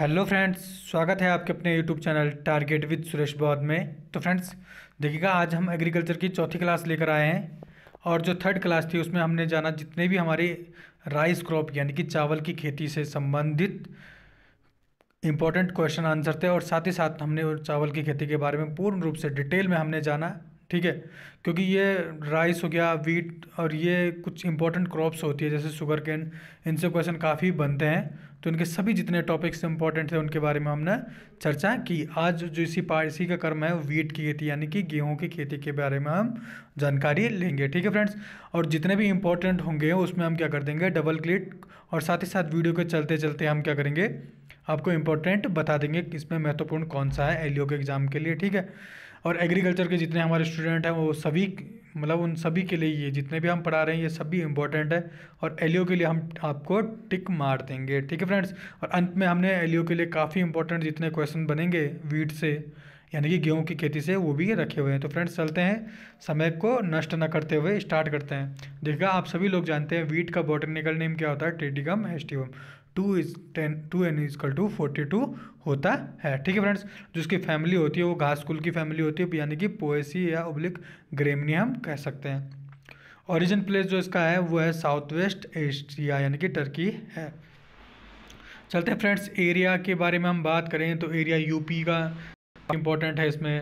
hello friends स्वागत है आपके अपने YouTube channel target with Suresh Bauddh में तो फ्रेंड्स देखिएगा आज हम एग्रीकल्चर की चौथी क्लास लेकर आए हैं और जो थर्ड क्लास थी उसमें हमने जाना जितने भी हमारे राइस क्रॉप यानी कि चावल की खेती से संबंधित इम्पोर्टेंट क्वेश्चन आंसर थे और साथ ही साथ हमने चावल की खेती के बारे में पूर्ण रूप से डिटेल में हमने जाना ठीक है क्योंकि ये राइस हो गया वीट और ये कुछ इंपॉर्टेंट क्रॉप्स होती है जैसे शुगर कैन इनसे क्वेश्चन काफ़ी बनते हैं तो इनके सभी जितने टॉपिक्स इंपॉर्टेंट थे उनके बारे में हमने चर्चा की आज जो इसी पारसी का कर्म है वीट की खेती यानी कि गेहूँ की खेती के बारे में हम जानकारी लेंगे ठीक है फ्रेंड्स और जितने भी इंपॉर्टेंट होंगे उसमें हम क्या कर देंगे डबल क्लिक और साथ ही साथ वीडियो के चलते चलते हम क्या करेंगे आपको इंपॉर्टेंट बता देंगे कि इसमें महत्वपूर्ण कौन सा है एलियो के एग्ज़ाम के लिए ठीक है और एग्रीकल्चर के जितने हमारे स्टूडेंट हैं वो सभी मतलब उन सभी के लिए ये जितने भी हम पढ़ा रहे हैं ये सभी इंपॉर्टेंट है और एल के लिए हम आपको टिक मार देंगे ठीक है फ्रेंड्स और अंत में हमने एल के लिए काफ़ी इंपॉर्टेंट जितने क्वेश्चन बनेंगे वीट से यानी कि गेहूं की खेती से वो भी रखे हुए हैं तो फ्रेंड्स चलते हैं समय को नष्ट न करते हुए स्टार्ट करते हैं देखिएगा आप सभी लोग जानते हैं वीट का बॉटनिकल नेम क्या होता है triticum aestivum two is ten two N equal to forty two होता है ठीक है फ्रेंड्स जो फैमिली होती है वो घास कुल की फैमिली होती है यानी कि पोएसी या उब्लिक ग्रेमनी हम कह सकते हैं ऑरिजिन प्लेस जो इसका है वो है साउथ वेस्ट एशिया यानी कि टर्की है चलते हैं फ्रेंड्स एरिया के बारे में हम बात करें तो एरिया यूपी का इंपॉर्टेंट है इसमें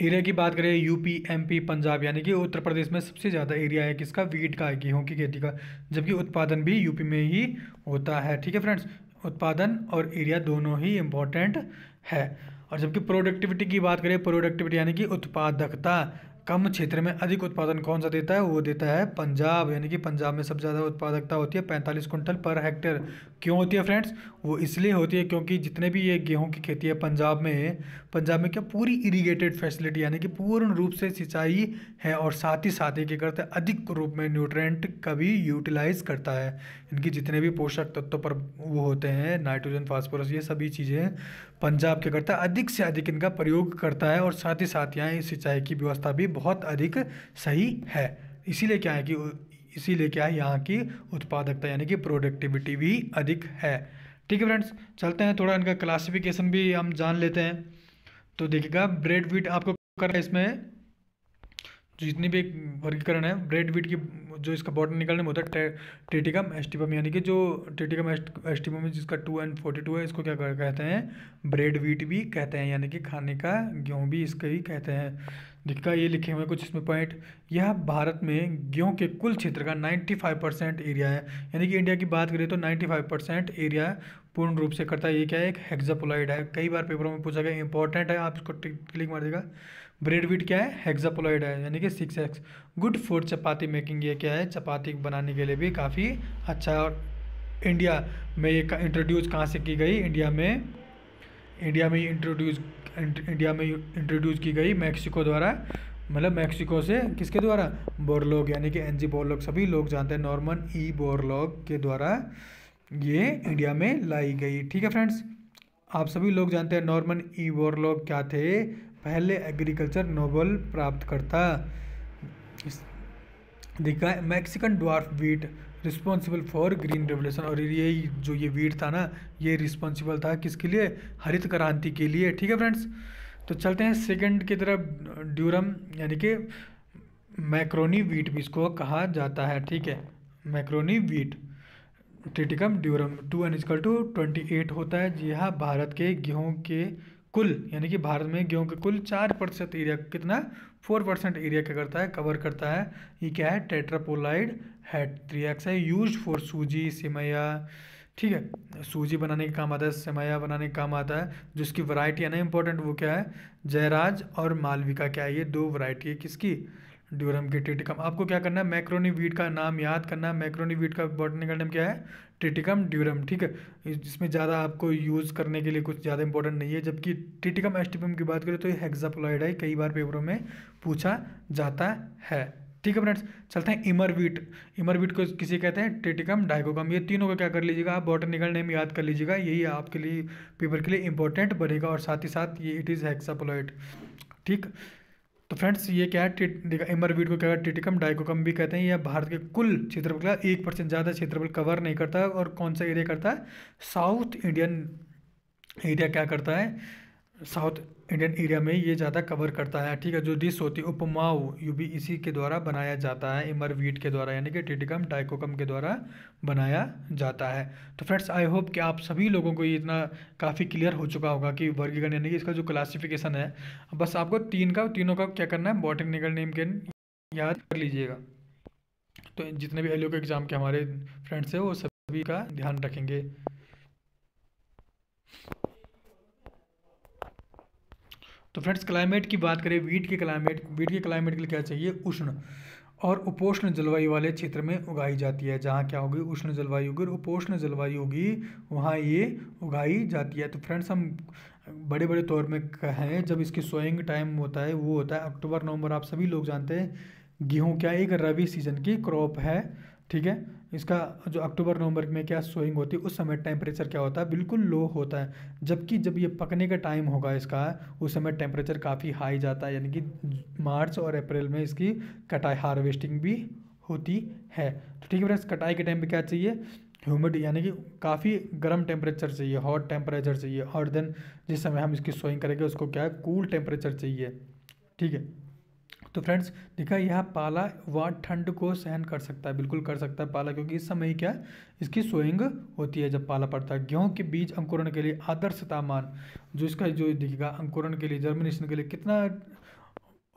एरिया की बात करें यूपी एमपी पंजाब यानी कि उत्तर प्रदेश में सबसे ज़्यादा एरिया है किसका वीट का है गेहूँ की खेती का जबकि उत्पादन भी यूपी में ही होता है ठीक है फ्रेंड्स उत्पादन और एरिया दोनों ही इम्पोर्टेंट है और जबकि प्रोडक्टिविटी की बात करें प्रोडक्टिविटी यानी कि उत्पादकता कम क्षेत्र में अधिक उत्पादन कौन सा देता है वो देता है पंजाब यानी कि पंजाब में सबसे ज़्यादा उत्पादकता होती है पैंतालीस कुंटल पर हेक्टेयर क्यों होती है फ्रेंड्स वो इसलिए होती है क्योंकि जितने भी ये गेहूं की खेती है पंजाब में पंजाब में क्या पूरी इरीगेटेड फैसिलिटी यानी कि पूर्ण रूप से सिंचाई है और साथ ही साथ ही क्या करता है अधिक रूप में न्यूट्रेंट का भी यूटिलाइज करता है इनकी जितने भी पोषक तत्व पर वो होते हैं नाइट्रोजन फास्फोरस ये सभी चीज़ें पंजाब क्या करता है अधिक से अधिक इनका प्रयोग करता है और साथ ही साथ यहाँ सिंचाई की व्यवस्था भी बहुत अधिक सही है इसीलिए क्या है कि इसीलिए क्या है यहाँ की उत्पादकता यानी कि प्रोडक्टिविटी भी अधिक है ठीक है फ्रेंड्स चलते हैं थोड़ा इनका क्लासिफिकेशन भी हम जान लेते हैं तो देखिएगा ब्रेड वीट आपको करना है इसमें जितनी भी वर्गीकरण है ब्रेड वीट की जो इसका बॉटन निकालने में होता है टेटिकम एस्टिपम यानी कि जो टेटिकम एस्टिपम जिसका टू एंड फोर्टी टू है इसको क्या कहते हैं ब्रेड वीट भी कहते हैं यानी कि खाने का गेहूँ भी इसका ही कहते हैं दिखा ये लिखे हुए कुछ इसमें पॉइंट यह भारत में गेहूँ के कुल क्षेत्र का नाइन्टी परसेंट एरिया है यानी कि इंडिया की बात करें तो नाइन्टी परसेंट एरिया पूर्ण रूप से करता है ये क्या है एक हेक्सापोलाइड है कई बार पेपरों में पूछा गया इंपॉर्टेंट है आप इसको क्लिक मार देगा ब्रेड वीट क्या है हेक्सापोलाइड है यानी कि six X good for chapati making ये क्या है चपाती बनाने के लिए भी काफ़ी अच्छा और इंडिया में ये इंट्रोड्यूस कहाँ से की गई इंडिया में इंडिया में इंट्रोड्यूस इंडिया में इंट्रोड्यूस की गई मैक्सिको द्वारा मतलब मैक्सिको से किसके द्वारा बोरलॉग यानी कि एनजी बोरलॉग सभी लोग जानते हैं नॉर्मन ई बोरलॉग के द्वारा ये इंडिया में लाई गई ठीक है फ्रेंड्स आप सभी लोग जानते हैं नॉर्मन ई वॉरलॉग क्या थे पहले एग्रीकल्चर नोबल प्राप्त करता दिखा Mexican dwarf wheat responsible for green revolution और ये जो ये वीट था ना ये रिस्पॉन्सिबल था किसके लिए हरित क्रांति के लिए ठीक है फ्रेंड्स तो चलते हैं सेकंड की तरफ ड्यूरम यानी कि मैक्रोनी वीट भी इसको कहा जाता है ठीक है macaroni wheat triticum durum two N equal to twenty eight होता है यह हाँ, भारत के गेहूँ के कुल यानी कि भारत में गेहूँ के कुल चार प्रतिशत एरिया कितना फोर परसेंट एरिया क्या करता है कवर करता है ये क्या है टेट्रापोलाइड हैड थ्री एक्स है यूज फॉर सूजी सिमैया ठीक है सूजी बनाने का काम आता है सेमैया बनाने का काम आता है जिसकी वैरायटी है ना इंपॉर्टेंट वो क्या है जयराज और मालविका क्या है ये दो वरायटी है किसकी ड्यूरम के ट्रिटिकम आपको क्या करना है मैक्रोनी वीट का नाम याद करना है मैक्रोनी वीट का बॉटनिकल नेम क्या है ट्रिटिकम ड्यूरम ठीक है जिसमें ज़्यादा आपको यूज़ करने के लिए कुछ ज़्यादा इंपॉर्टेंट नहीं है जबकि ट्रिटिकम एस्टिपम की बात करें तो ये हेक्साप्लॉइड है कई बार पेपरों में पूछा जाता है ठीक है फ्रेंड्स चलते हैं इमरवीट इमरवीट को किसी कहते हैं ट्रिटिकम डाइकोकम ये तीनों को क्या कर लीजिएगा आप बॉटनिकल नेम याद कर लीजिएगा यही आपके लिए पेपर के लिए इंपॉर्टेंट बनेगा और साथ ही साथ ये इट इज़ हेक्साप्लॉइड ठीक तो फ्रेंड्स ये क्या है इमरवीड को क्या है टिटिकम डाइकोकम भी कहते हैं यह भारत के कुल क्षेत्रफल का एक परसेंट ज़्यादा क्षेत्रफल कवर नहीं करता और कौन सा एरिया करता है साउथ इंडियन एरिया क्या करता है साउथ इंडियन एरिया में ये ज़्यादा कवर करता है ठीक है जो डिश होती है उपमाओ यू भी इसी के द्वारा बनाया जाता है इमर वीट के द्वारा यानी कि टिटिकम डाइकोकम के द्वारा बनाया जाता है तो फ्रेंड्स आई होप कि आप सभी लोगों को ये इतना काफ़ी क्लियर हो चुका होगा कि वर्गीकरण यानी कि इसका जो क्लासिफिकेशन है बस आपको तीन का तीनों का क्या करना है बॉटनिकल नेम के याद कर लीजिएगा तो जितने भी एल के एग्ज़ाम के हमारे फ्रेंड्स हैं वो सभी का ध्यान रखेंगे तो फ्रेंड्स क्लाइमेट की बात करें वीट के क्लाइमेट वीट के क्लाइमेट के लिए क्या चाहिए उष्ण और उपोष्ण जलवायु वाले क्षेत्र में उगाई जाती है जहाँ क्या होगी उष्ण जलवायु होगी और उपोष्ण जलवायु होगी वहाँ ये उगाई जाती है तो फ्रेंड्स हम बड़े बड़े तौर में कहें जब इसके सोइंग टाइम होता है वो होता है अक्टूबर नवंबर आप सभी लोग जानते हैं गेहूँ क्या एक रबी सीजन की क्रॉप है ठीक है इसका जो अक्टूबर नवंबर में क्या सोइंग होती है उस समय टेम्परेचर क्या होता है बिल्कुल लो होता है जबकि जब ये पकने का टाइम होगा इसका उस समय टेम्परेचर काफ़ी हाई जाता है यानी कि मार्च और अप्रैल में इसकी कटाई हार्वेस्टिंग भी होती है तो ठीक है फ्रेंड्स कटाई के टाइम पे क्या चाहिए ह्यूमिड यानी कि काफ़ी गर्म टेम्परेचर चाहिए हॉट टेम्परेचर चाहिए और देन जिस समय हम इसकी सोइंग करेंगे उसको क्या है कूल टेम्परेचर चाहिए ठीक है तो फ्रेंड्स देखा यह पाला व ठंड को सहन कर सकता है बिल्कुल कर सकता है पाला क्योंकि इस समय क्या इसकी सोइंग होती है जब पाला पड़ता है गेहूँ के बीज अंकुरण के लिए आदर्श तापमान जो इसका जो दिखेगा अंकुरण के लिए जर्मिनेशन के लिए कितना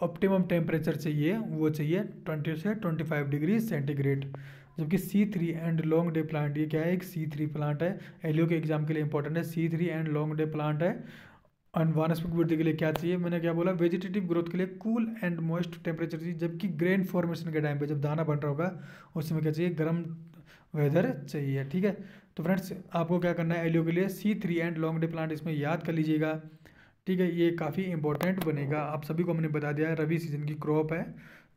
ऑप्टिमम टेम्परेचर चाहिए वो चाहिए ट्वेंटी से ट्वेंटी फाइव डिग्री सेंटीग्रेड जबकि C three and long day plant ये क्या है एक सी थ्री प्लांट है एलियो के एग्जाम के लिए इंपॉर्टेंट है C three and long day plant है अनवानस्पतिक वृद्धि के लिए क्या चाहिए मैंने क्या बोला वेजिटेटिव ग्रोथ के लिए कूल एंड मॉइस्ट टेम्परेचर चाहिए जबकि ग्रेन फॉर्मेशन के टाइम पे जब दाना बन रहा होगा उस समय क्या चाहिए गर्म वेदर चाहिए ठीक है तो फ्रेंड्स आपको क्या करना है एलियो के लिए C three and long day plant इसमें याद कर लीजिएगा ठीक है ये काफ़ी इंपॉर्टेंट बनेगा आप सभी को हमने बता दिया है रबी सीजन की क्रॉप है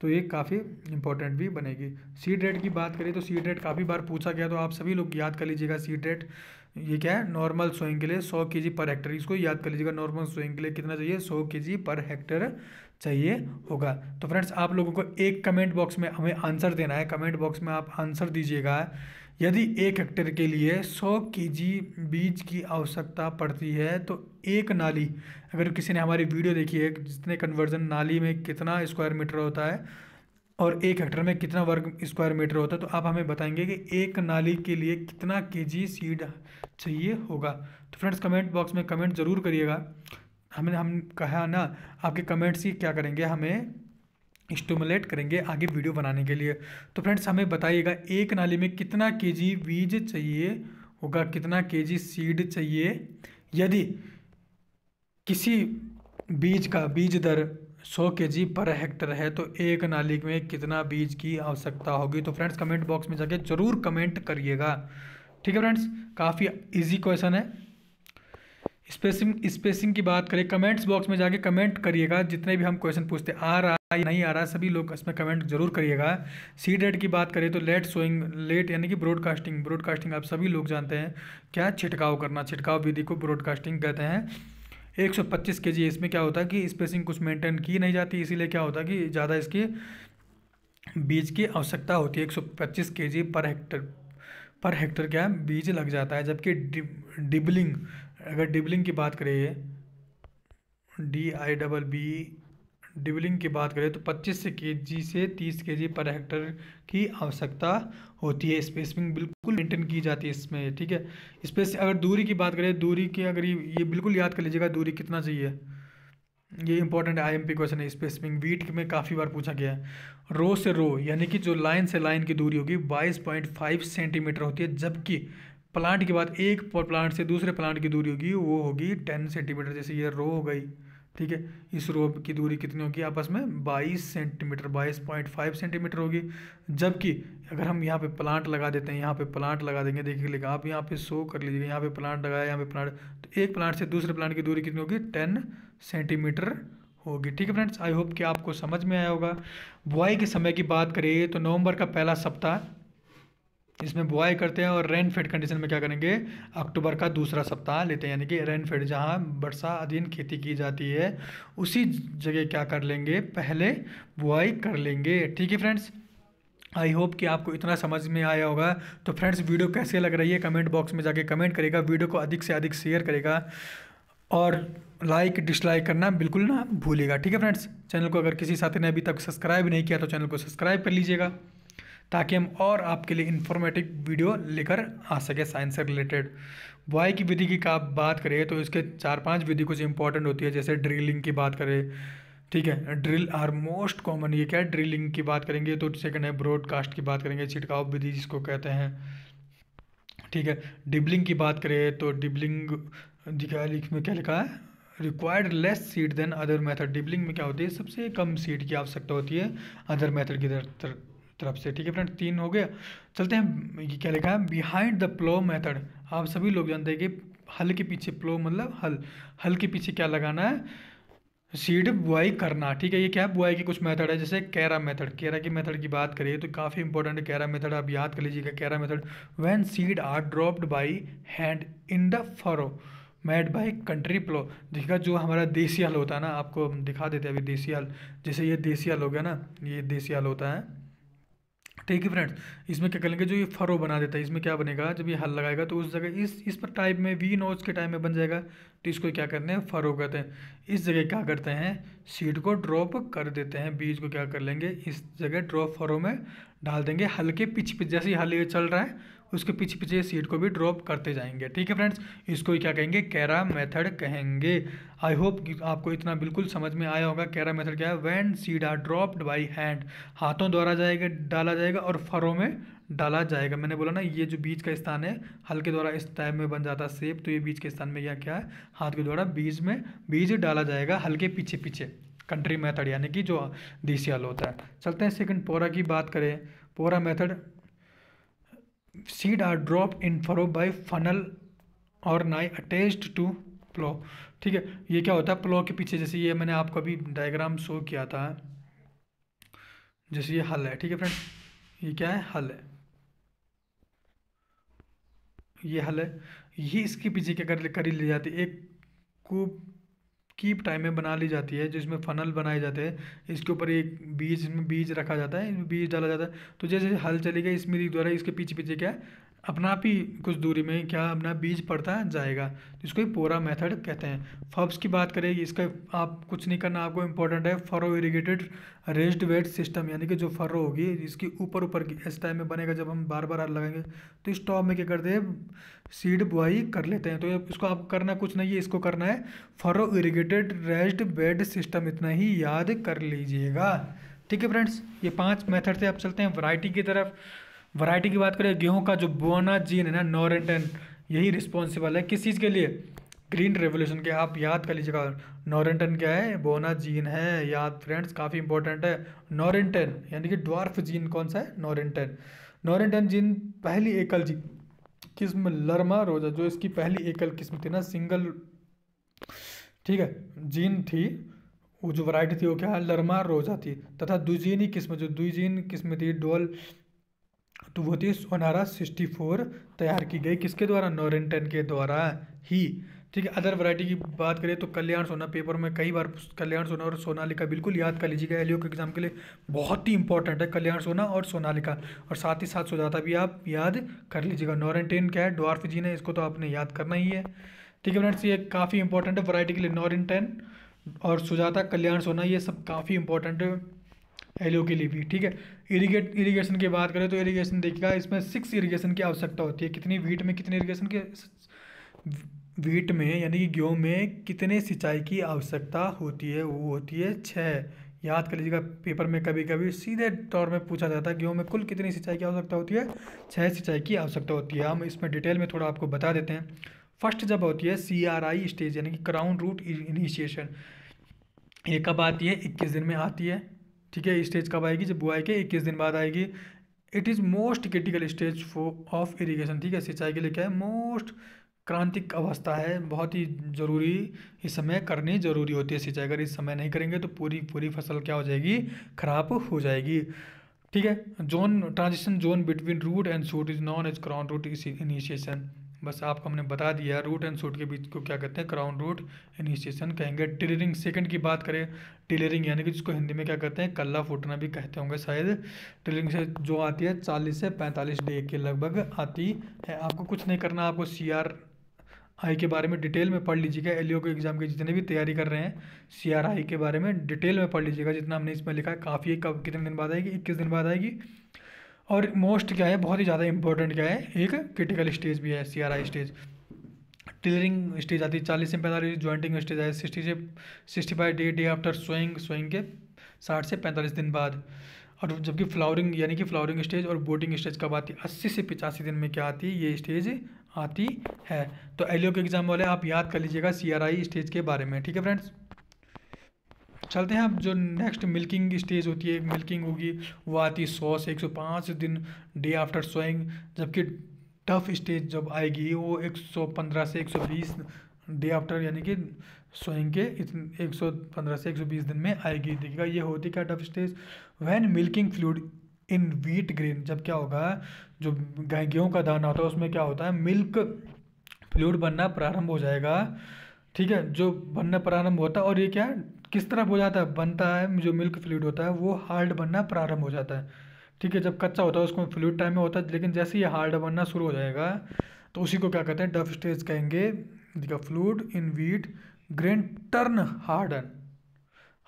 तो ये काफ़ी इंपॉर्टेंट भी बनेगी सीड रेट की बात करें तो सीड रेट काफ़ी बार पूछा गया तो आप सभी लोग याद कर लीजिएगा सीड रेट ये क्या है नॉर्मल सोइंग के लिए सौ के जी पर हेक्टर इसको याद कर लीजिएगा नॉर्मल सोइंग के लिए कितना चाहिए सौ के जी पर हेक्टर चाहिए होगा तो फ्रेंड्स आप लोगों को एक कमेंट बॉक्स में हमें आंसर देना है कमेंट बॉक्स में आप आंसर दीजिएगा यदि एक हेक्टर के लिए 100 केजी बीज की आवश्यकता पड़ती है तो एक नाली अगर किसी ने हमारी वीडियो देखी है जितने कन्वर्जन नाली में कितना स्क्वायर मीटर होता है और एक हेक्टर में कितना वर्ग स्क्वायर मीटर होता है तो आप हमें बताएंगे कि एक नाली के लिए कितना के जी सीड चाहिए होगा तो फ्रेंड्स कमेंट बॉक्स में कमेंट ज़रूर करिएगा हमने हम कहा ना आपके कमेंट्स ही क्या करेंगे हमें स्टमुलेट करेंगे आगे वीडियो बनाने के लिए तो फ्रेंड्स हमें बताइएगा एक नाली में कितना के जी बीज चाहिए होगा कितना के जी सीड चाहिए यदि किसी बीज का बीज दर 100 के पर हेक्टर है तो एक नाली में कितना बीज की आवश्यकता होगी तो फ्रेंड्स कमेंट बॉक्स में जाके ज़रूर कमेंट करिएगा ठीक है फ्रेंड्स काफ़ी इजी क्वेश्चन है स्पेसिंग स्पेसिंग की बात करें कमेंट्स बॉक्स में जाके कमेंट करिएगा जितने भी हम क्वेश्चन पूछते आ रहा है नहीं आ रहा सभी लोग इसमें कमेंट जरूर करिएगा सी डेट की बात करें तो लेट सोइंग लेट यानी कि ब्रॉडकास्टिंग ब्रॉडकास्टिंग आप सभी लोग जानते हैं क्या छिटकाव करना छिटकाव विधि को ब्रॉडकास्टिंग कहते हैं 125 केजी इसमें क्या होता है कि स्पेसिंग कुछ मेंटेन की नहीं जाती इसीलिए क्या होता है कि ज़्यादा इसकी बीज की आवश्यकता होती है 125 KG per Hector per hectare क्या है बीज लग जाता है जबकि डिबलिंग अगर डिबलिंग की बात करिए D I double B dibbling की बात करें तो 25 से के जी से 30 के जी पर हेक्टर की आवश्यकता होती है स्पेसिंग बिल्कुल मेंटेन की जाती है इसमें ठीक है स्पेस अगर दूरी की बात करें दूरी की अगर ये बिल्कुल याद कर लीजिएगा दूरी कितना चाहिए ये इंपॉर्टेंट आईएमपी क्वेश्चन है स्पेसिंग वीट में काफ़ी बार पूछा गया है रो से रो यानी कि जो लाइन से लाइन की दूरी होगी फाइव सेंटीमीटर होती है जबकि प्लांट के बाद एक प्लांट से दूसरे प्लांट की दूरी होगी वो होगी टेन सेंटीमीटर जैसे ये रो हो गई ठीक है इस रोप की दूरी कितनी होगी आपस में 22 सेंटीमीटर 22.5 सेंटीमीटर होगी जबकि अगर हम यहाँ पे प्लांट लगा देते हैं यहाँ पे प्लांट लगा देंगे देखिए आप यहाँ पे शो कर लीजिए यहाँ पे प्लांट लगाया यहाँ पे प्लांट तो एक प्लांट से दूसरे प्लांट की दूरी कितनी होगी टेन सेंटीमीटर होगी ठीक है फ्रेंड्स आई होप कि आपको समझ में आया होगा बुआई के समय की बात करें तो नवंबर का पहला सप्ताह इसमें बुआई करते हैं और रेन फेड कंडीशन में क्या करेंगे अक्टूबर का दूसरा सप्ताह लेते हैं यानी कि रेन फेड जहाँ वर्षा अधीन खेती की जाती है उसी जगह क्या कर लेंगे पहले बुआई कर लेंगे ठीक है फ्रेंड्स आई होप कि आपको इतना समझ में आया होगा तो फ्रेंड्स वीडियो कैसे लग रही है कमेंट बॉक्स में जाके कमेंट करेगा वीडियो को अधिक से अधिक शेयर करेगा और लाइक डिसलाइक करना बिल्कुल ना भूलेगा ठीक है फ्रेंड्स चैनल को अगर किसी साथी ने अभी तक सब्सक्राइब नहीं किया तो चैनल को सब्सक्राइब कर लीजिएगा ताकि हम और आपके लिए इन्फॉर्मेटिव वीडियो लेकर आ सके साइंस से रिलेटेड बुआई की विधि की आप बात करें तो इसके चार पांच विधि कुछ इंपॉर्टेंट होती है जैसे ड्रिलिंग की बात करें ठीक है ड्रिल आर मोस्ट कॉमन ये क्या है ड्रिलिंग की बात करेंगे तो सेकंड है ब्रॉडकास्ट की बात करेंगे छिड़काव विधि जिसको कहते हैं ठीक है डिबलिंग की बात करें तो डिबलिंग दिखा लिख में क्या लिखा है required less seed than other method dibbling में क्या होती है सबसे कम सीट की आवश्यकता होती है अदर मेथड की तरफ से ठीक है फ्रेंड तीन हो गया चलते हैं ये क्या लिखा है बिहाइंड द प्लो मेथड आप सभी लोग जानते हैं कि हल के पीछे प्लो मतलब हल हल के पीछे क्या लगाना है सीड बुआई करना ठीक है ये क्या है बुआई के कुछ मेथड है जैसे कैरा मेथड कैरा की मेथड की बात करिए तो काफ़ी इंपॉर्टेंट है कैरा मेथड आप याद कर लीजिएगा kera method when seed are dropped by hand in the furrow made by country plough देखिएगा जो हमारा देसी हल होता है ना आपको दिखा देते हैं अभी देसी हल जैसे ये देसी हल हो गया ना ये देसी हल होता है ठीक है फ्रेंड्स इसमें क्या करेंगे जो ये फरो बना देता है इसमें क्या बनेगा जब ये हल लगाएगा तो उस जगह इस इस पर टाइप में वी नोज के टाइप में बन जाएगा तो इसको क्या करते हैं फरो कहते हैं इस जगह क्या करते हैं सीड को ड्रॉप कर देते हैं बीज को क्या कर लेंगे इस जगह ड्रॉप फरो में डाल देंगे हल्के पिच पिच जैसे हल ये चल रहा है उसके पीछे पीछे सीड को भी ड्रॉप करते जाएंगे ठीक है फ्रेंड्स इसको क्या कहेंगे कैरा मेथड कहेंगे आई होप आपको इतना बिल्कुल समझ में आया होगा कैरा मेथड क्या है when seed are dropped by hand हाथों द्वारा जाएगा डाला जाएगा और फरों में डाला जाएगा मैंने बोला ना ये जो बीज का स्थान है हल्के द्वारा इस टाइप में बन जाता है सेब तो ये बीज के स्थान में क्या क्या है हाथ के द्वारा बीज में बीज डाला जाएगा हल्के पीछे पीछे कंट्री मेथड यानी कि जो देसी हल होता है चलते हैं सेकंड पोरा की बात करें pora method seed are drop in furrow by funnel और नाई अटैच्ड टू प्लो ठीक है ये क्या होता है प्लो के पीछे जैसे ये मैंने आपको अभी डायग्राम शो किया था जैसे ये हल है ठीक है फ्रेंड ये क्या है हल है ये हल है ये इसके पीछे क्या कर करी ले जाती है एक कूप कीप टाइम में बना ली जाती है जिसमें फ़नल बनाए जाते हैं इसके ऊपर एक बीज में बीज रखा जाता है बीज डाला जाता है तो जैसे हल चलेगा इस मेरी द्वारा इसके पीछे पीछे क्या अपना आप ही कुछ दूरी में क्या अपना बीज पड़ता जाएगा तो इसको ही पूरा मेथड कहते हैं फब्स की बात करें इसका आप कुछ नहीं करना आपको इंपॉर्टेंट है furrow irrigated raised bed system यानी कि जो फरो होगी इसकी ऊपर ऊपर की इस टाइम में बनेगा जब हम बार बार हाथ लगाएंगे तो इस टॉप में क्या करते हैं सीड बुआई कर लेते हैं तो इसको आप करना कुछ नहीं है इसको करना है furrow irrigated raised bed system इतना ही याद कर लीजिएगा ठीक है फ्रेंड्स ये पाँच मैथड से आप चलते हैं वराइटी की तरफ वैरायटी की बात करें गेहूँ का जो बोना जीन है ना नॉरेंटन यही रिस्पॉन्सिबल है किस चीज़ के लिए ग्रीन रेवोल्यूशन के आप याद कर लीजिएगा नॉरेंटन क्या है बोना जीन है याद फ्रेंड्स काफ़ी इंपॉर्टेंट है नॉरेंटन यानी कि ड्वार्फ जीन कौन सा है नॉरेंटन नॉरेंटन जीन पहली एकल जी किस्म लर्मा रोजा जो इसकी पहली एकल किस्म थी ना सिंगल ठीक है जीन थी वो जो वैरायटी थी वो क्या है लर्मा रोजा थी तथा दुजीनी किस्म जो दुजीन किस्म थी डोल तो वो थी सोनारा सिक्सटी फोर तैयार की गई किसके द्वारा नोरेंटन के द्वारा ही ठीक है अदर वैरायटी की बात करें तो कल्याण सोना पेपर में कई बार कल्याण सोना और सोनालिका बिल्कुल याद कर लीजिएगा एलियो के एग्जाम के लिए बहुत ही इंपॉर्टेंट है कल्याण सोना और सोनालिका और साथ ही साथ सुजाता भी आप याद कर लीजिएगा नॉरेंटेन क्या है डॉर्फ जीन है इसको तो आपने याद करना ही है ठीक है फ्रेंड्स ये काफ़ी इंपॉर्टेंट है वरायटी के लिए नॉरेंटेन और सुजाता कल्याण सोना ये सब काफ़ी इंपॉर्टेंट है एलो के लिए भी ठीक है इरीगेट इरीगेशन की बात करें तो इरीगेशन देखिएगा इसमें सिक्स इरीगेशन की आवश्यकता होती है कितनी वीट में कितने इरीगेशन के वीट में यानी कि गेहूँ में कितने सिंचाई की आवश्यकता होती है वो होती है छः याद कर लीजिएगा पेपर में कभी कभी सीधे तौर में पूछा जाता है गेहूँ में कुल कितनी सिंचाई की आवश्यकता होती है छः सिंचाई की आवश्यकता होती है हम इसमें डिटेल में थोड़ा आपको बता देते हैं फर्स्ट जब होती है सी आर आई स्टेज यानी कि क्राउन रूट इनिशिएशन ये कब आती है इक्कीस दिन में आती है ठीक है स्टेज कब आएगी जब बुआई के इक्कीस दिन बाद आएगी it is most critical stage of irrigation ठीक है सिंचाई के लिए क्या है मोस्ट क्रांतिक अवस्था है बहुत ही ज़रूरी इस समय करनी ज़रूरी होती है सिंचाई अगर इस समय नहीं करेंगे तो पूरी पूरी फसल क्या हो जाएगी खराब हो जाएगी ठीक है zone transition zone between root and shoot is known as crown root initiation बस आपको हमने बता दिया रूट एंड सूट के बीच को क्या कहते हैं क्राउन रूट इनिशिएशन कहेंगे टिलरिंग सेकंड की बात करें टिलरिंग यानी कि जिसको हिंदी में क्या कहते हैं कल्ला फूटना भी कहते होंगे शायद टिलरिंग से जो आती है चालीस से पैंतालीस डे के लगभग आती है आपको कुछ नहीं करना आपको सी आई के बारे में डिटेल में पढ़ लीजिएगा एल e के एग्ज़ाम की जितने भी तैयारी कर रहे हैं सी आर आई के बारे में डिटेल में पढ़ लीजिएगा जितना हमने इसमें लिखा है काफ़ी कब कितने दिन बाद आएगी इक्कीस दिन बाद आएगी और मोस्ट क्या है बहुत ही ज़्यादा इंपॉर्टेंट क्या है एक क्रिटिकल स्टेज भी है C R I stage tillering stage आती है चालीस से पैंतालीस ज्वाइंटिंग स्टेज आए सिक्सटी से sixty five day day after sowing sowing के साठ से पैंतालीस दिन बाद और जबकि फ्लावरिंग यानी कि फ्लावरिंग स्टेज और बोटिंग स्टेज कब आती है अस्सी से पचासी दिन में क्या आती है ये स्टेज आती है तो एलियो के एग्ज़ाम वाले आप याद कर लीजिएगा सी आर आई स्टेज के बारे में ठीक है फ्रेंड्स चलते हैं अब जो नेक्स्ट मिल्किंग स्टेज होती है मिल्किंग होगी वो आती है सौ से एक सौ पाँच दिन डे आफ्टर सोइंग जबकि टफ स्टेज जब आएगी वो एक सौ पंद्रह से एक सौ बीस डे आफ्टर यानी कि सोइंग के एक सौ पंद्रह से एक सौ बीस दिन में आएगी देखिएगा ये होती क्या dough stage when milking fluid in wheat grain जब क्या होगा जो गेहूँ का दाना होता है उसमें क्या होता है मिल्क फ्लूड बनना प्रारंभ हो जाएगा ठीक है जो बनना प्रारंभ होता है और ये क्या है किस तरह हो जाता है बनता है जो मिल्क फ्लूड होता है वो हार्ड बनना प्रारंभ हो जाता है ठीक है जब कच्चा होता है उसको फ्लूड टाइम में होता है लेकिन जैसे ही हार्ड बनना शुरू हो जाएगा तो उसी को क्या कहते हैं डफ स्टेज कहेंगे देखा fluid in wheat grain turn harden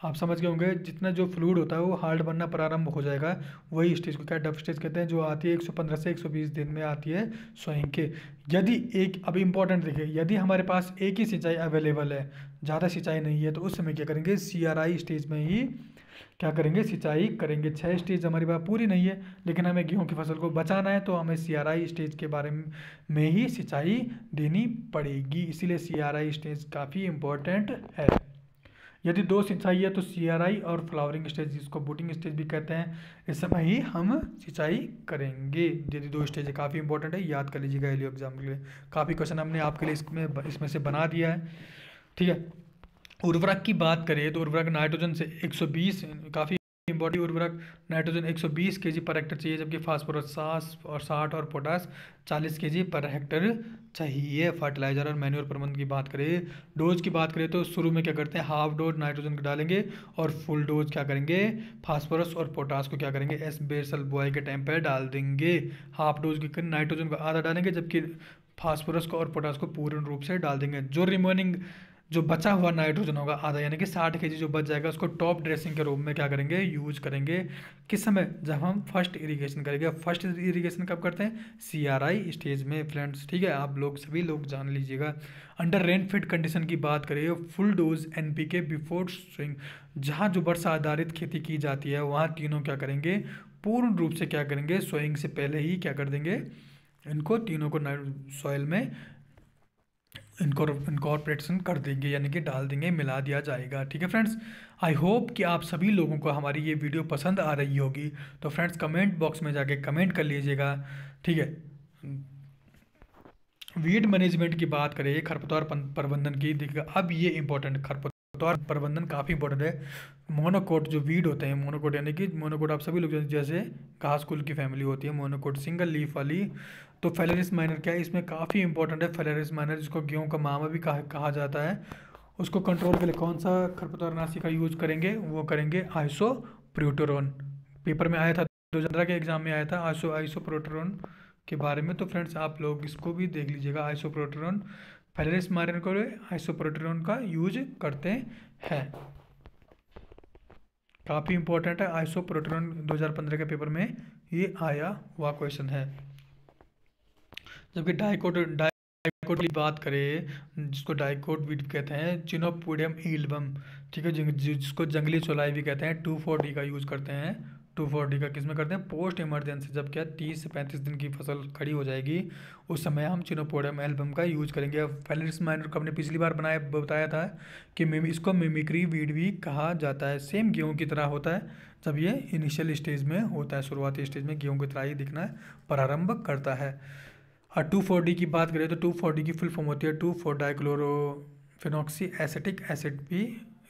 आप समझ गए होंगे जितना जो फ्लूड होता है वो हार्ड बनना प्रारंभ हो जाएगा वही स्टेज को क्या डफ स्टेज कहते हैं जो आती है 115 से 120 दिन में आती है स्वयं के यदि एक अभी इंपॉर्टेंट देखिए यदि हमारे पास एक ही सिंचाई अवेलेबल है ज़्यादा सिंचाई नहीं है तो उस समय क्या करेंगे सी आर आई स्टेज में ही क्या करेंगे सिंचाई करेंगे छः स्टेज हमारी बात पूरी नहीं है लेकिन हमें गेहूं की फसल को बचाना है तो हमें सी आर आई स्टेज के बारे में ही सिंचाई देनी पड़ेगी इसीलिए सी आर आई स्टेज काफ़ी इम्पोर्टेंट है यदि दो सिंचाई है तो सी आर आई और फ्लावरिंग स्टेज जिसको बूटिंग स्टेज भी कहते हैं इस समय ही हम सिंचाई करेंगे यदि दो स्टेज काफ़ी इंपॉर्टेंट है याद कर लीजिएगा एलियो एग्जाम के लिए काफ़ी क्वेश्चन हमने आपके लिए इसमें इसमें से बना दिया है ठीक है उर्वरक की बात करें तो उर्वरक नाइट्रोजन से 120 काफ़ी इंपॉर्टेंट उर्वरक नाइट्रोजन 120 केजी पर हेक्टर चाहिए जबकि फास्फोरस सास और साठ और पोटास 40 केजी पर हेक्टर चाहिए फर्टिलाइजर और मैन्योर प्रबंध की बात करें डोज की बात करें तो शुरू में क्या करते हैं हाफ डोज नाइट्रोजन को डालेंगे और फुल डोज क्या करेंगे फास्फोरस और पोटास को क्या करेंगे एस बेसल बॉय के टाइम पर डाल देंगे हाफ डोज के नाइट्रोजन को आधा डालेंगे जबकि फास्फोरस को और पोटास को पूर्ण रूप से डाल देंगे जो रिमेनिंग जो बचा हुआ नाइट्रोजन होगा आधा यानी कि साठ के जो बच जाएगा उसको टॉप ड्रेसिंग के रूप में क्या करेंगे यूज करेंगे किस समय जब हम फर्स्ट इरिगेशन करेंगे फर्स्ट इरिगेशन कब करते हैं सी स्टेज में फ्रेंड्स ठीक है आप लोग सभी लोग जान लीजिएगा अंडर रेन फिट कंडीशन की बात करिए full dose N P K before sowing जहाँ जो वर्षा आधारित खेती की जाती है वहाँ तीनों क्या करेंगे पूर्ण रूप से क्या करेंगे स्वइंग से पहले ही क्या कर देंगे इनको तीनों को सॉइल में इनकॉर्पोरेशन कर देंगे यानी कि डाल देंगे मिला दिया जाएगा ठीक है फ्रेंड्स आई होप कि आप सभी लोगों को हमारी ये वीडियो पसंद आ रही होगी तो फ्रेंड्स कमेंट बॉक्स में जाके कमेंट कर लीजिएगा ठीक है वीड मैनेजमेंट की बात करें खरपतवार प्रबंधन की देखिएगा अब ये इंपॉर्टेंट खरपतवार तो और प्रबंधन काफ़ी इंपॉर्टेंट है मोनोकोट जो वीड होते हैं मोनोकोट यानी कि मोनोकोट आप सभी लोग जैसे घास कुल की फैमिली होती है मोनोकोट सिंगल लीफ वाली तो फेलेरिस माइनर क्या है इसमें काफ़ी इंपॉर्टेंट है फेलेरिस माइनर जिसको गेहूँ का मामा भी कहा, कहा जाता है उसको कंट्रोल के लिए कौन सा नाशी का यूज करेंगे वो करेंगे आइसो प्रोटोरोन पेपर में आया था दो हज़ार के एग्जाम में आया था आइसो आइसो प्रोटोरोन के बारे में तो फ्रेंड्स आप लोग इसको भी देख लीजिएगा आइसो प्रोटोरोन फेरेरस मार्कर को आइसोप्रोटेरोन का यूज करते हैं काफ़ी इंपॉर्टेंट है आइसोप्रोटेरोन 2015 के पेपर में ये आया हुआ क्वेश्चन है जबकि डाइकोट डाइकोट की बात करें जिसको डाइकोट भी कहते हैं चिनोपोडियम ईल्बम ठीक है जिसको जंगली चोलाई भी कहते हैं टू फोर डी का यूज करते हैं टू फोर्टी का किस में करते हैं पोस्ट इमरजेंसी जब क्या तीस से पैंतीस दिन की फसल खड़ी हो जाएगी उस समय हम चिनोपोडम एल्बम का यूज करेंगे अब फैलिस माइनर को हमने पिछली बार बनाया बताया था कि इसको मिमिक्री वीड भी कहा जाता है सेम गेहूँ की तरह होता है जब ये इनिशियल स्टेज में होता है शुरुआती स्टेज में गेहूँ की तरह ही दिखना प्रारंभ करता है और टू फोर्टी की बात करें तो टू फोर्टी की फुल फॉर्म होती है two four dichlorophenoxy acetic acid भी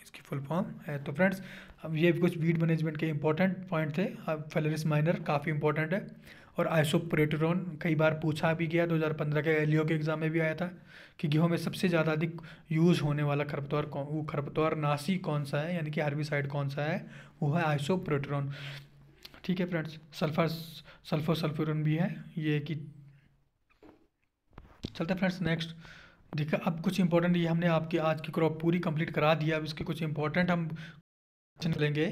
इसकी फुल फॉर्म है तो फ्रेंड्स अब ये कुछ वीड मैनेजमेंट के इंपॉर्टेंट पॉइंट थे अब फेलरिस माइनर काफ़ी इंपॉर्टेंट है और आइसोप्रेटोरॉन कई बार पूछा भी गया 2015 के एलियो के एग्ज़ाम में भी आया था कि गेहूँ में सबसे ज़्यादा अधिक यूज़ होने वाला खरपतवार कौन वो खरपतवार नासी कौन सा है यानी कि हर्बिसाइड कौन सा है वो है आइसोप्रेटोरॉन ठीक है फ्रेंड्स सल्फर सल्फो सल्फ्यूरन भी है ये कि चलते फ्रेंड्स नेक्स्ट देखिए अब कुछ इंपॉर्टेंट ये हमने आपके आज की क्रॉप पूरी कंप्लीट करा दिया अब इसके कुछ इंपॉर्टेंट हम लेंगे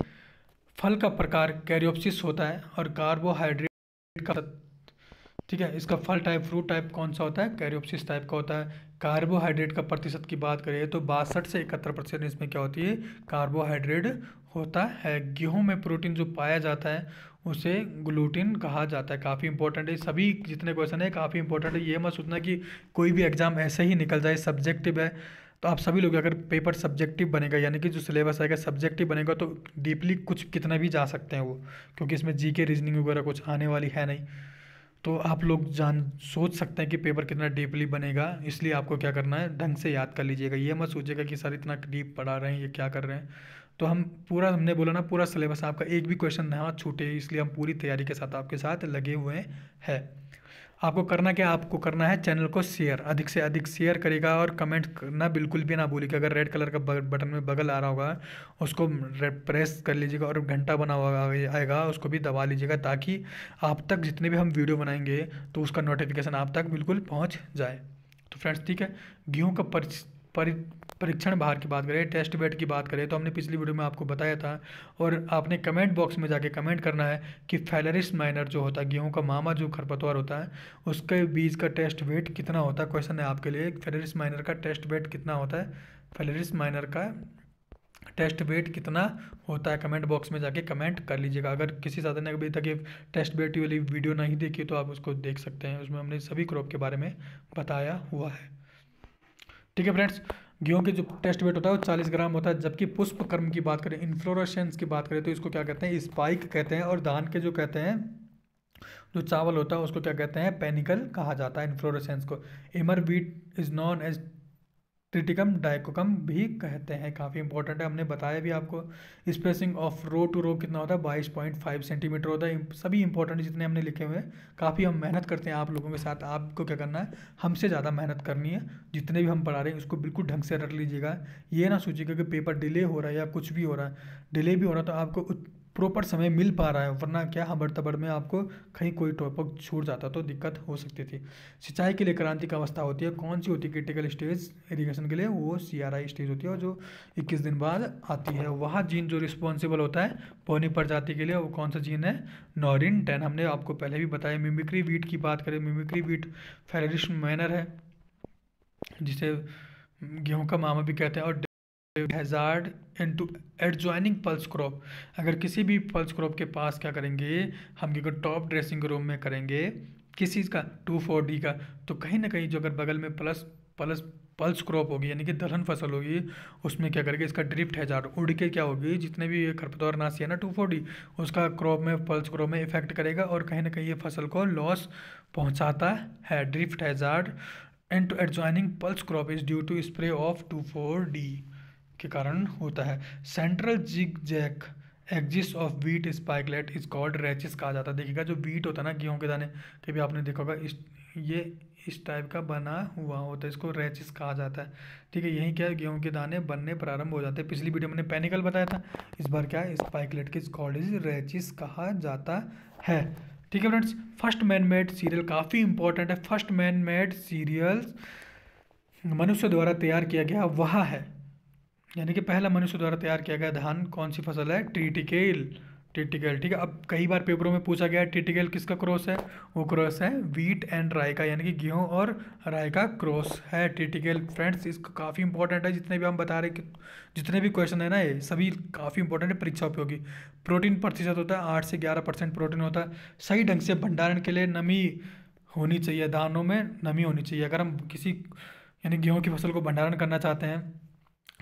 फल का प्रकार कैरियोप्सिस होता है और कार्बोहाइड्रेट का ठीक है इसका फल टाइप फ्रूट टाइप कौन सा होता है कैरियोप्सिस टाइप का होता है कार्बोहाइड्रेट का प्रतिशत की बात करें तो बासठ से इकहत्तर प्रतिशत इसमें क्या होती है कार्बोहाइड्रेट होता है गेहूं में प्रोटीन जो पाया जाता है उसे ग्लूटिन कहा जाता है काफ़ी इंपॉर्टेंट है सभी जितने क्वेश्चन है काफ़ी इंपॉर्टेंट है ये मत सोचना कि कोई भी एग्जाम ऐसे ही निकल जाए सब्जेक्टिव है तो आप सभी लोग अगर पेपर सब्जेक्टिव बनेगा यानी कि जो सिलेबस आएगा सब्जेक्टिव बनेगा तो डीपली कुछ कितना भी जा सकते हैं वो क्योंकि इसमें जी के रीजनिंग वगैरह कुछ आने वाली है नहीं तो आप लोग जान सोच सकते हैं कि पेपर कितना डीपली बनेगा इसलिए आपको क्या करना है ढंग से याद कर लीजिएगा ये मत सोचिएगा कि सर इतना डीप पढ़ा रहे हैं ये क्या कर रहे हैं तो हम पूरा हमने बोला ना पूरा सिलेबस आपका एक भी क्वेश्चन ना छूटे इसलिए हम पूरी तैयारी के साथ आपके साथ लगे हुए हैं आपको करना क्या आपको करना है चैनल को शेयर अधिक से अधिक शेयर करेगा और कमेंट करना बिल्कुल भी ना भूलिएगा अगर रेड कलर का बटन में बगल आ रहा होगा उसको प्रेस कर लीजिएगा और घंटा बना हुआ आएगा उसको भी दबा लीजिएगा ताकि आप तक जितने भी हम वीडियो बनाएंगे तो उसका नोटिफिकेशन आप तक बिल्कुल पहुँच जाए तो फ्रेंड्स ठीक है गेहूँ का पर, परीक्षण बाहर की बात करें टेस्ट बेड की बात करें तो हमने पिछली वीडियो में आपको बताया था और आपने कमेंट बॉक्स में जाके कमेंट करना है कि फेलरिस माइनर जो होता है गेहूँ का मामा जो खरपतवार होता है उसके बीज का टेस्ट वेट कितना होता है क्वेश्चन है आपके लिए फेलरिस माइनर का टेस्ट वेट कितना होता है फेलरिस माइनर का टेस्ट वेट कितना होता है कमेंट बॉक्स में जाके कमेंट कर लीजिएगा अगर किसी साधन ने अभी तक ये टेस्ट वेट वाली वीडियो नहीं देखी तो आप उसको देख सकते हैं उसमें हमने सभी क्रॉप के बारे में बताया हुआ है ठीक है फ्रेंड्स गेहूँ के जो टेस्ट वेट होता है वो चालीस ग्राम होता है जबकि पुष्प कर्म की बात करें इन्फ्लोरेसेंस की बात करें तो इसको क्या कहते हैं स्पाइक कहते हैं और धान के जो कहते हैं जो चावल होता है उसको क्या कहते हैं पेनिकल कहा जाता है इन्फ्लोरेसेंस को emmer wheat is known as triticum dicoccum भी कहते हैं काफ़ी इंपॉर्टेंट है हमने बताया भी आपको spacing of row to row कितना होता है बाईस पॉइंट फाइव सेंटीमीटर होता है सभी इंपॉर्टेंट जितने हमने लिखे हुए हैं काफ़ी हम मेहनत करते हैं आप लोगों के साथ आपको क्या करना है हमसे ज़्यादा मेहनत करनी है जितने भी हम पढ़ा रहे हैं उसको बिल्कुल ढंग से रख लीजिएगा ये ना सोचिएगा कि पेपर डिले हो रहा है या कुछ भी हो रहा है डिले भी हो रहा है तो आपको प्रॉपर समय मिल पा रहा है वरना क्या हबड़ तबड़ में आपको कहीं कोई टॉपिक छूट जाता तो दिक्कत हो सकती थी सिंचाई के लिए क्रांतिक अवस्था होती है कौन सी होती है क्रिटिकल स्टेज इरीगेशन के लिए वो सी आर आई स्टेज होती है और जो इक्कीस दिन बाद आती है वह जीन जो रिस्पॉन्सिबल होता है पौनी प्रजाति के लिए वो कौन सा जीन है नॉरिन टेन हमने आपको पहले भी बताया मिमिक्री वीट की बात करें मिमिक्री वीट फेरिश मैनर है जिसे गेहूँ का मामा भी कहते हैं और hazard into adjoining pulse crop अगर किसी भी पल्स क्रॉप के पास क्या करेंगे हम क्योंकि टॉप ड्रेसिंग रूम में करेंगे किस चीज़ का टू फोर डी का तो कहीं ना कहीं जो अगर बगल में प्लस प्लस पल्स क्रॉप होगी यानी कि दलहन फसल होगी उसमें क्या करके इसका ड्रिफ्ट है जार उड़ के क्या होगी जितने भी खरपतवार नाशी है ना टू फोर डी उसका क्रॉप में पल्स क्रॉप में इफेक्ट करेगा और कहीं ना कहीं ये फसल को लॉस पहुंचाता है drift hazard and to adjoining pulse crop is due to spray of two four D के कारण होता है central zigzag axis of wheat spikelet is called rachis कहा जाता है देखिएगा जो वीट होता है ना गेहूँ के दाने के भी आपने देखा होगा इस ये इस टाइप का बना हुआ होता है इसको रेचिस कहा जाता है ठीक है यही क्या है गेहूँ के दाने बनने प्रारंभ हो जाते हैं पिछली वीडियो मैंने पेनिकल बताया था इस बार क्या है स्पाइकलेट के कॉल्ड इज रेचिस कहा जाता है ठीक है friends first man made cereal काफ़ी इंपॉर्टेंट है फर्स्ट मैन मेड सीरियल मनुष्य द्वारा तैयार किया गया वह है यानी कि पहला मनुष्य द्वारा तैयार किया गया धान कौन सी फसल है ट्रीटिकेल ट्रिटिकेल ठीक है अब कई बार पेपरों में पूछा गया है ट्रिटिकल किसका क्रॉस है वो क्रॉस है वीट एंड राय का यानी कि गेहूँ और राय का क्रॉस है ट्रिटिकेल फ्रेंड्स इसका काफ़ी इंपॉर्टेंट है जितने भी हम बता रहे जितने भी क्वेश्चन है ना ये सभी काफ़ी इंपॉर्टेंट है परीक्षा उपयोगी प्रोटीन प्रतिशत होता है आठ से ग्यारह परसेंट प्रोटीन होता है सही ढंग से भंडारण के लिए नमी होनी चाहिए दानों में नमी होनी चाहिए अगर हम किसी यानी गेहूँ की फसल को भंडारण करना चाहते हैं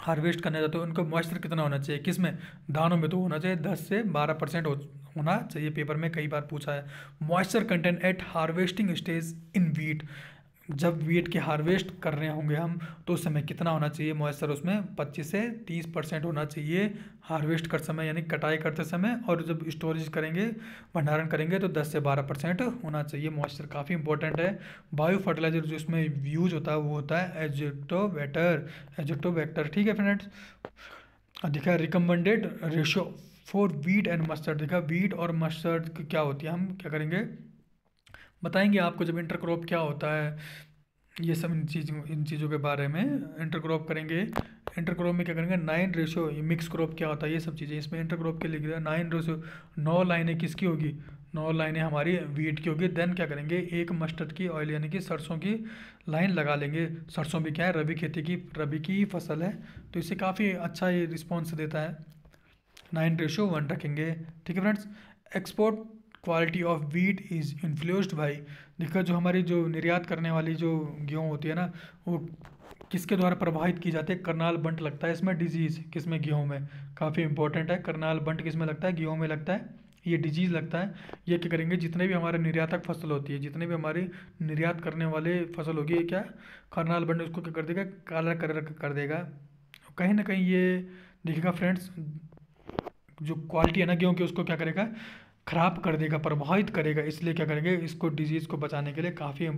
हार्वेस्ट करने जाते हो उनको मॉइस्चर कितना होना चाहिए किस में दानों में तो होना चाहिए दस से बारह परसेंट होना चाहिए पेपर में कई बार पूछा है moisture content at harvesting stage in wheat जब वीट के हार्वेस्ट कर रहे होंगे हम तो उस समय कितना होना चाहिए मॉइस्चर उसमें 25 से 30 परसेंट होना चाहिए हार्वेस्ट कर समय यानी कटाई करते समय और जब स्टोरेज करेंगे भंडारण करेंगे तो 10 से 12 परसेंट होना चाहिए मॉइस्चर काफ़ी इंपॉर्टेंट है बायो फर्टिलाइजर जो इसमें यूज होता है वो होता है एजिप्टोवेटर एजिप्टोवेक्टर ठीक है फ्रेंड्स देखा recommended ratio for wheat and mustard देखा वीट और मस्टर्ड क्या होती है हम क्या करेंगे बताएंगे आपको जब इंटरक्रॉप क्या होता है ये सब इन चीज़ों इन चीज़ों के बारे में इंटरक्रॉप करेंगे इंटरक्रॉप में क्या करेंगे नाइन रेशो मिक्स क्रॉप क्या होता है ये सब चीज़ें इसमें इंटरक्रॉप के लिए नाइन रेशो नौ लाइनें किसकी होगी नौ लाइनें हमारी वीट की होगी देन क्या करेंगे एक मस्टर्ड की ऑयल यानी कि सरसों की लाइन लगा लेंगे सरसों भी क्या है रबी खेती की रबी की ही फसल है तो इसे काफ़ी अच्छा ये रिस्पॉन्स देता है नाइन रेशो वन रखेंगे ठीक है friends export quality of wheat is influenced by देखा जो हमारी जो निर्यात करने वाली जो गेहूँ होती है ना वो किसके द्वारा प्रभावित की जाती है करनाल बंट लगता है इसमें डिजीज़ किस में गेहूँ में काफ़ी इंपॉर्टेंट है करनाल बंट किस में लगता है गेहूँ में लगता है ये डिजीज़ लगता है ये क्या करेंगे जितने भी हमारे निर्यातक फसल होती है जितने भी हमारी निर्यात करने वाले फसल होगी क्या करनाल बंट उसको क्या कर देगा काला कर कर देगा कहीं ना कहीं ये देखेगा फ्रेंड्स जो क्वालिटी है ना गेहूँ की उसको क्या करेगा ख़राब कर देगा प्रभावित करेगा इसलिए क्या करेंगे इसको डिजीज़ को बचाने के लिए काफ़ी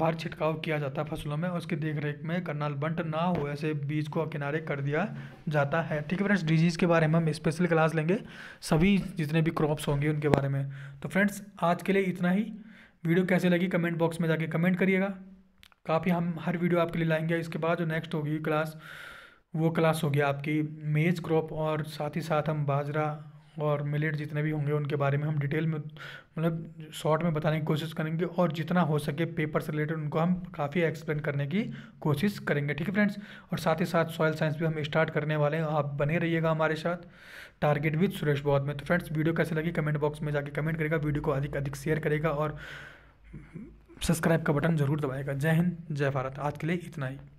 बार छिड़काव किया जाता है फसलों में उसकी देख रेख में करनाल बंट ना हो ऐसे बीज को किनारे कर दिया जाता है ठीक है फ्रेंड्स डिजीज़ के बारे में हम स्पेशल क्लास लेंगे सभी जितने भी क्रॉप्स होंगे उनके बारे में तो फ्रेंड्स आज के लिए इतना ही वीडियो कैसे लगी कमेंट बॉक्स में जाके कमेंट करिएगा काफ़ी हम हर वीडियो आपके लिए लाएंगे इसके बाद जो नेक्स्ट होगी क्लास वो क्लास होगी आपकी मेज क्रॉप और साथ ही साथ हम बाजरा और मिलेट जितने भी होंगे उनके बारे में हम डिटेल में मतलब शॉर्ट में बताने की कोशिश करेंगे और जितना हो सके पेपर से रिलेटेड उनको हम काफ़ी एक्सप्लेन करने की कोशिश करेंगे ठीक है फ्रेंड्स और साथ ही साथ सॉयल साइंस भी हम स्टार्ट करने वाले हैं आप बने रहिएगा हमारे साथ टारगेट विद सुरेश बौद्ध में तो फ्रेंड्स वीडियो कैसे लगी कमेंट बॉक्स में जाके कमेंट करेगा वीडियो को अधिक अधिक शेयर करेगा और सब्सक्राइब का बटन जरूर दबाएगा जय हिंद जय भारत आज के लिए इतना ही